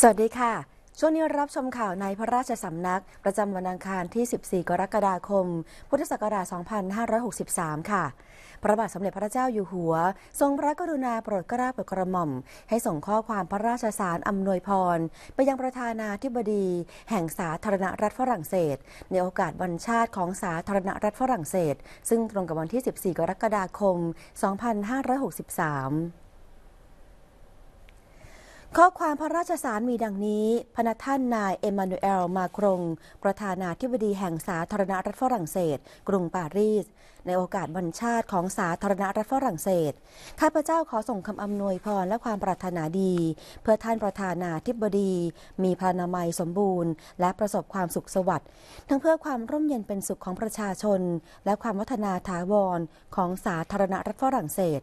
สวัสดีค่ะ ช่วงนี้รับชมข่าวในพระราชสำนัก ประจำวันอังคารที่ 14 กรกฎาคม พุทธศักราช 2563 ค่ะ พระบาทสมเด็จพระเจ้าอยู่หัว ทรงพระกรุณาโปรดเกล้าโปรดกระหม่อม ให้ส่งข้อความพระราชสารอำนวยพร ไปยังประธานาธิบดีแห่งสาธารณรัฐฝรั่งเศสในโอกาสวันชาติของสาธารณรัฐฝรั่งเศส ซึ่งตรงกับวันที่ 14 กรกฎาคม 2563ข้อความพระราชสารมีดังนี้พนักท่านนายเอมานูเอล มาครงประธานาธิบดีแห่งสาธารณรัฐฝรั่งเศส กรุงปารีส ในโอกาสวันชาติของสาธารณรัฐฝรั่งเศส ข้าพเจ้าขอส่งคำอำนวยพรและความปรารถนาดีเพื่อท่านประธานาธิบดี มีพานามัยสมบูรณ์ และประสบความสุขสวัสดิ์ ทั้งเพื่อความร่มเย็นเป็นสุขของประชาชน และความวัฒนาถาวรของสาธารณรัฐฝรั่งเศส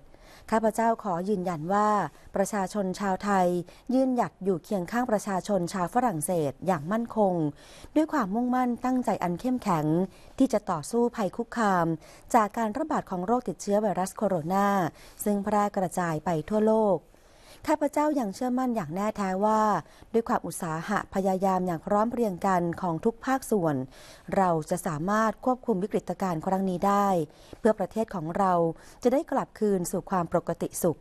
ข้าพเจ้าขอยืนยันว่าประชาชนชาวไทยยืนหยัดอยู่เคียงข้างประชาชนชาวฝรั่งเศสอย่างมั่นคง ด้วยความมุ่งมั่นตั้งใจอันเข้มแข็งที่จะต่อสู้ภัยคุกคาม จากการระบาดของโรคติดเชื้อไวรัสโคโรนา ซึ่งแพร่กระจายไปทั่วโลกข้าพเจ้ายังเชื่อมั่นอย่างแน่แท้ว่า ด้วยความอุตสาหะพยายามอย่างพร้อมเพรียงกันของทุกภาคส่วน เราจะสามารถควบคุมวิกฤตการณ์ครั้งนี้ได้ เพื่อประเทศของเราจะได้กลับคืนสู่ความปกติสุข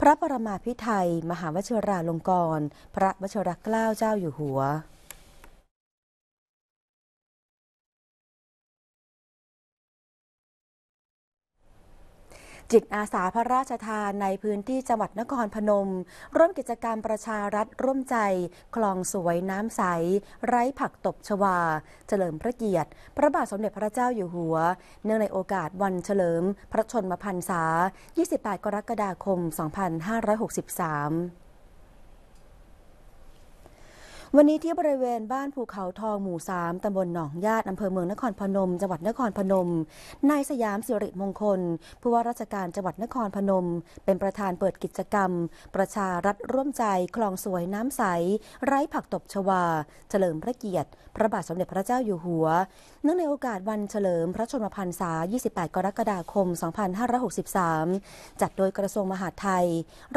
พระปรมาภิไธยมหาวชิราลงกรณ์พระวชิรเกล้าเจ้าอยู่หัวจิตอาสาพระราชทานในพื้นที่จังหวัดนครพนม ร่วมกิจกรรมประชารัฐร่วมใจ คลองสวยน้ำใส ไร้ผักตบชวาเฉลิมพระเกียรติ พระบาทสมเด็จพระเจ้าอยู่หัว เนื่องในโอกาสวันเฉลิมพระชนมพรรษา 28 กรกฎาคม2563วันนี้ที่บริเวณบ้านภูเขาทองหมู่ 3 ตำบลหนองญาติอำเภอเมืองนครพนมจังหวัดนครพนม นายสยามสิริมงคล ผู้ว่าราชการจังหวัดนครพนม เป็นประธานเปิดกิจกรรม ประชารัฐร่วมใจ คลองสวยน้ำใส ไร้ผักตบชวาเฉลิมพระเกียรติพระบาทสมเด็จพระเจ้าอยู่หัวเนื่องในโอกาสวันเฉลิม พระชนมพรรษา 28 กรกฎาคม 2563 จัดโดยกระทรวงมหาดไทย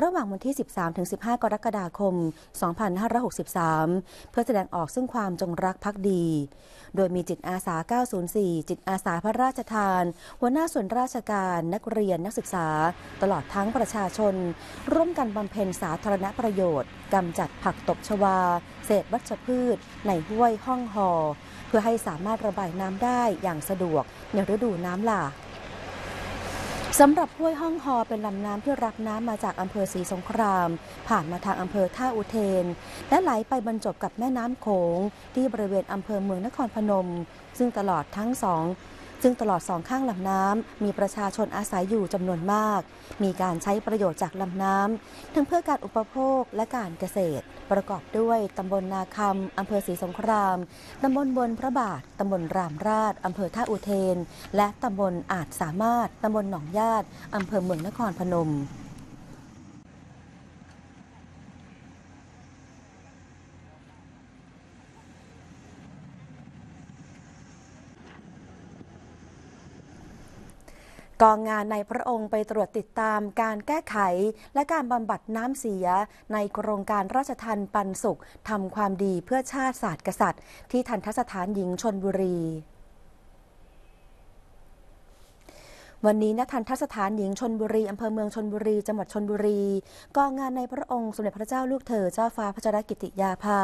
ระหว่างวันที่ 13-15 กรกฎาคม 2563เพื่อแสดงออกซึ่งความจงรักภักดี โดยมีจิตอาสา 904 จิตอาสาพระราชทาน หัวหน้าส่วนราชการ นักเรียนนักศึกษา ตลอดทั้งประชาชน ร่วมกันบำเพ็ญสาธารณประโยชน์กำจัดผักตบชวา เศษวัชพืช ในห้วยห้องหอ เพื่อให้สามารถระบายน้ำได้อย่างสะดวกในฤดูน้ำหลากสำหรับห้วยห้องฮอเป็นลำน้ำที่รับน้ำมาจากอำเภอศรีสงคราม ผ่านมาทางอำเภอท่าอุเทน และไหลไปบรรจบกับแม่น้ำโขงที่บริเวณอำเภอเมืองนครพนม ซึ่งตลอดทั้งสองซึ่งตลอดสองข้างลำน้ำมีประชาชนอาศัยอยู่จำนวนมาก มีการใช้ประโยชน์จากลำน้ำทั้งเพื่อการอุปโภคและการเกษตร ประกอบด้วยตำบลนาคำอำเภอศรีสงคราม ตำบลบนพระบาท ตำบลรามราชอำเภอท่าอุเทน และตำบลอาจสามารถ ตำบลหนองญาติอำเภอเมืองนครพนมกองงานในพระองค์ไปตรวจติดตามการแก้ไขและการบำบัดน้ำเสียในโครงการราชทันปันสุขทำความดีเพื่อชาติศาสตร์กษัตริย์ที่ทันทสถานหญิงชนบุรีวันนี้ณทันทสถานหญิงชนบุรี อำเภอเมืองชนบุรีจังหวัดชนบุรีกองงานในพระองค์สมเด็จพระเจ้าลูกเธอเจ้าฟ้าพระจรกิติยาภา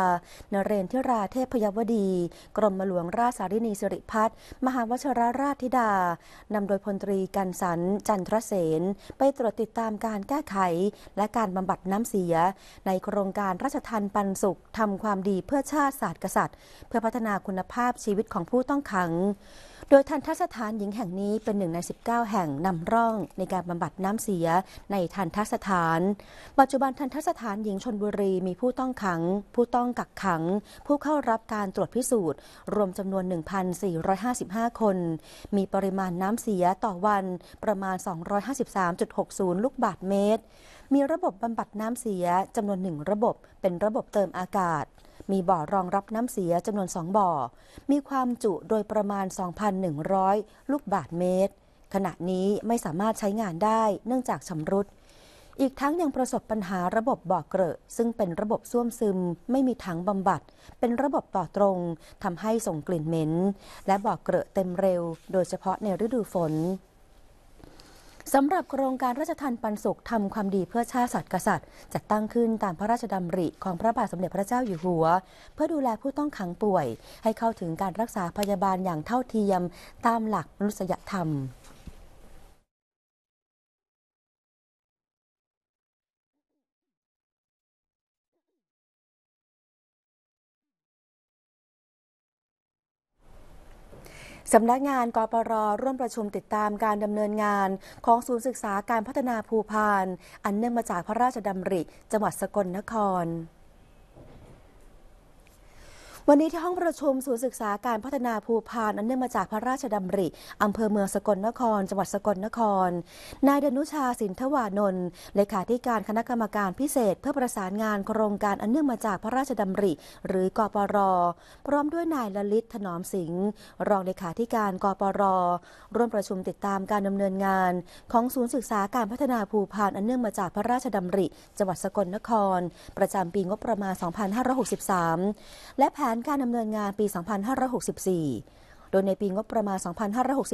นเรนทิราเทพพยวดี กรมหลวงราชสารินีสิริพัฒน์มหาวชรราชธิดา นำโดยพลตรีกันสันจันทรเสนไปตรวจติดตามการแก้ไข และการบำบัดน้ำเสีย ในโครงการราชทานปันสุขทำความดีเพื่อชาติศาสตร์กษัตริย์ เพื่อพัฒนาคุณภาพชีวิตของผู้ต้องขังโดยทันทสถานหญิงแห่งนี้เป็นหนึ่งใน 19 แห่งนำร่องในการบำบัดน้ำเสียในทันทสถาน ปัจจุบันทันทสถานหญิงชนบุรีมีผู้ต้องขัง ผู้ต้องกักขัง ผู้เข้ารับการตรวจพิสูจน์ รวมจำนวน 1,455 คน มีปริมาณน้ำเสียต่อวันประมาณ 253.60 ลูกบาทเมตร มีระบบบำบัดน้ำเสียจำนวนหนึ่งระบบ เป็นระบบเติมอากาศมีบ่อรองรับน้ำเสียจำนวนสองบ่อ มีความจุโดยประมาณ 2,100 ลูกบาทเมตร ขณะนี้ไม่สามารถใช้งานได้เนื่องจากชำรุด อีกทั้งยังประสบปัญหาระบบบ่อเกลอะซึ่งเป็นระบบส้วมซึม ไม่มีถังบำบัด เป็นระบบต่อตรงทำให้ส่งกลิ่นเหม็นและบ่อเกลอะเต็มเร็ว โดยเฉพาะในฤดูฝนสำหรับโครงการราชทานปันสุข ทำความดีเพื่อชาติสัตว์กษัตริย์ จัดตั้งขึ้นตามพระราชดำริของพระบาทสมเด็จพระเจ้าอยู่หัว เพื่อดูแลผู้ต้องขังป่วย ให้เข้าถึงการรักษาพยาบาลอย่างเท่าเทียม ตามหลักมนุษยธรรมสำนักงานกปรร่วมประชุมติดตามการดำเนินงานของศูนย์ศึกษาการพัฒนาภูพาน อันเนื่องมาจากพระราชดำริ จังหวัดสกลนครวันนี้ที่ห้องประชุมศูนย์ศึกษาการพัฒนาภูพานอันเนื่องมาจากพระราชดำริอำเภอเมืองสกลนครจังหวัดสกลนคร นายดนุชาสินทวานนท์เลขาธิการคณะกรรมการพิเศษ เพื่อประสานงานโครงการอันเนื่องมาจากพระราชดำริ หรือกปรพร้อมด้วยนายละลิตถนอมสิงห์รองเลขาธิการกปรร่วมประชุมติดตามการดำเนินงาน ของศูนย์ศึกษาการพัฒนาภูพานอันเนื่องมาจากพระราชดำริ จังหวัดสกลนคร ประจำปีงบประมาณ 2563 และแผนนการดำเนินงานปี 2564 โดยในปีงบประมาณ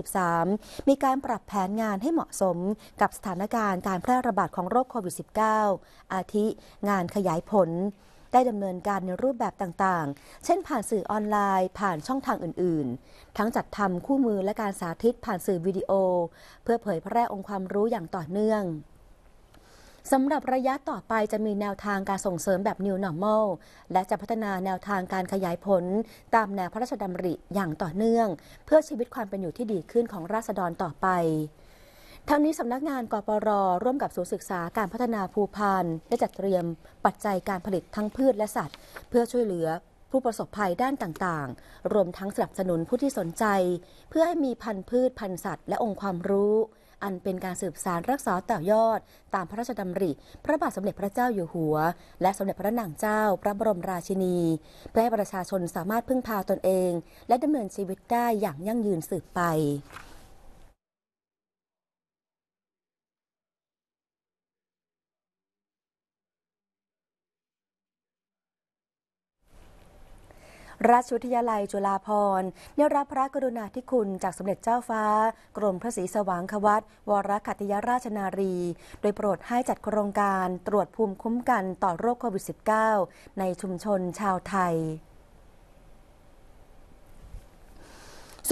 2563 มีการปรับแผนงานให้เหมาะสมกับสถานการณ์การแพร่ระบาดของโรคโควิด -19 อาทิงานขยายผล ได้ดำเนินการในรูปแบบต่างๆ เช่นผ่านสื่อออนไลน์ ผ่านช่องทางอื่น ๆ ทั้งจัดทำคู่มือและการสาธิตผ่านสื่อวิดีโอ เพื่อเผยแพร่องค์ความรู้อย่างต่อเนื่องสำหรับระยะต่อไปจะมีแนวทางการส่งเสริมแบบ New Normal และจะพัฒนาแนวทางการขยายผลตามแนวพระราชดำริอย่างต่อเนื่อง เพื่อชีวิตความเป็นอยู่ที่ดีขึ้นของราษฎรต่อไป ทั้งนี้สำนักงานกปรร่วมกับศูนย์ศึกษาการพัฒนาภูพานได้จัดเตรียมปัจจัยการผลิตทั้งพืชและสัตว์ เพื่อช่วยเหลือผู้ประสบภัยด้านต่างๆ รวมทั้งสนับสนุนผู้ที่สนใจ เพื่อให้มีพันธุ์พืชพันธุ์สัตว์และองค์ความรู้อันเป็นการสืบสารรักษาต่อยอดตามพระราชดำริ พระบาทสมเด็จพระเจ้าอยู่หัว และสมเด็จพระนางเจ้าพระบรมราชินีเพื่อให้ประชาชนสามารถพึ่งพาตนเอง และดำเนินชีวิตได้อย่างยั่งยืนสืบไปราชวิทยาลัย จุฬาภรณ์ได้รับพระกรุณาธิคุณจากสมเด็จเจ้าฟ้า กรมพระศรีสว่างควัตวรคัตยราชนารี โดยโปรดให้จัดโครงการตรวจภูมิคุ้มกันต่อโรคโควิด -19 ในชุมชนชาวไทย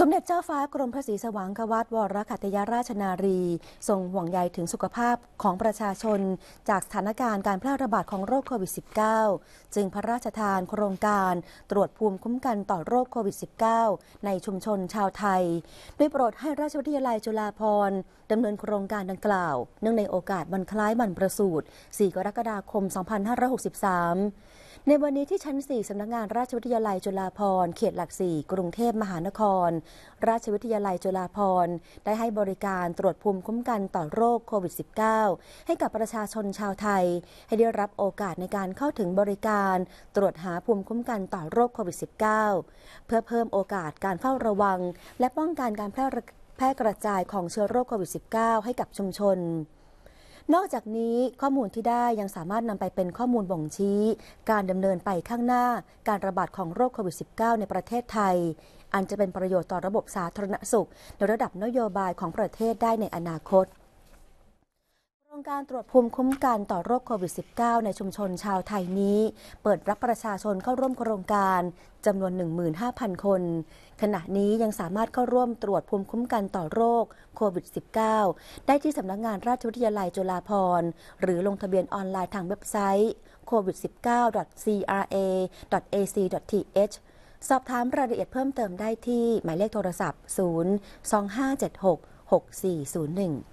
สมเด็จเจ้าฟ้ากรมพระศรีสว่างกวัตวรคัตยาราชนารี ทรงห่วงใยถึงสุขภาพของประชาชนจากสถานการณ์การแพร่ระบาดของโรคโควิด -19 จึงพระราชทานโครงการตรวจภูมิคุ้มกันต่อโรคโควิด -19 ในชุมชนชาวไทย โดยโปรดให้ราชวิทยาลัยจุฬาภรณ์ดำเนินโครงการดังกล่าวเนื่องในโอกาสวันคล้ายวันประสูติ 4 กรกฎาคม 2563ในวันนี้ที่ชั้น 4 สำนักงงานราชวิทยาลัยจุฬาภรณ์เขตหลักสี่กรุงเทพมหานคร ราชวิทยาลัยจุฬาภรณ์ได้ให้บริการตรวจภูมิคุ้มกันต่อโรคโควิด -19 ให้กับประชาชนชาวไทย ให้ได้รับโอกาสในการเข้าถึงบริการ ตรวจหาภูมิคุ้มกันต่อโรคโควิด -19 เพื่อเพิ่มโอกาสการเฝ้าระวัง และป้องกันการแพร่แพร่กระจายของเชื้อโรคโควิด -19 ให้กับชุมชนนอกจากนี้ข้อมูลที่ได้ยังสามารถนำไปเป็นข้อมูลบ่งชี้ การดำเนินไปข้างหน้าการระบาดของโรคโควิด -19 ในประเทศไทย อันจะเป็นประโยชน์ต่อระบบสาธารณสุขในระดับนโยบายของประเทศได้ในอนาคตโครงการตรวจภูมิคุ้มกันต่อโรคโควิด -19 ในชุมชนชาวไทยนี้ เปิดรับประชาชนเข้าร่วมโครงการ จำนวน 15,000 คน ขณะนี้ยังสามารถเข้าร่วมตรวจภูมิคุ้มกันต่อโรคโควิด -19 ได้ที่สำนักงงานราชวิทยาลัยจุฬาภรณ์หรือลงทะเบียนออนไลน์ทางเว็บไซต์ covid19.cra.ac.th สอบถามรายละเอียดเพิ่มเติมได้ที่หมายเลขโทรศัพท์ 02576 6401